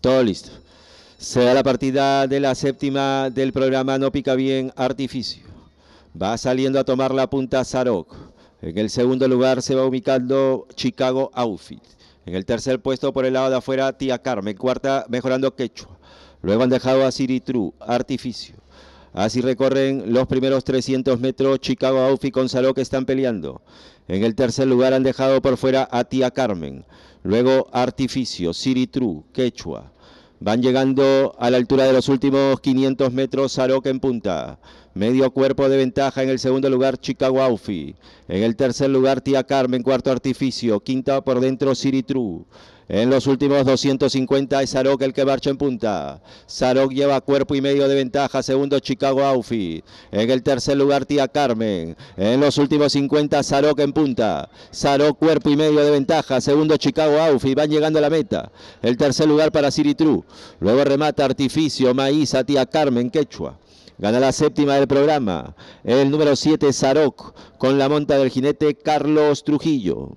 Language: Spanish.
Todo listo. Se da la partida de la séptima del programa No Pica Bien Artificio. Va saliendo a tomar la punta sarok En el segundo lugar se va ubicando Chicago Outfit. En el tercer puesto por el lado de afuera Tía Carmen. Cuarta mejorando Quechua. Luego han dejado a Siri True, Artificio. Así recorren los primeros 300 metros Chicago aufi con Gonzalo que están peleando. En el tercer lugar han dejado por fuera a Tía Carmen. Luego Artificio, Siri True, Quechua. Van llegando a la altura de los últimos 500 metros, Sarok en punta. Medio cuerpo de ventaja en el segundo lugar, Chicago Aufi. En el tercer lugar, Tía Carmen, cuarto artificio. Quinta por dentro, Siri True. En los últimos 250 es Sarok el que marcha en punta. Sarok lleva cuerpo y medio de ventaja. Segundo Chicago Outfit. En el tercer lugar Tía Carmen. En los últimos 50 Sarok en punta. Sarok cuerpo y medio de ventaja. Segundo Chicago AuFi. Van llegando a la meta. El tercer lugar para Siri True. Luego remata Artificio, Maíz, a Tía Carmen, Quechua. Gana la séptima del programa. El número 7 Sarok con la monta del jinete Carlos Trujillo.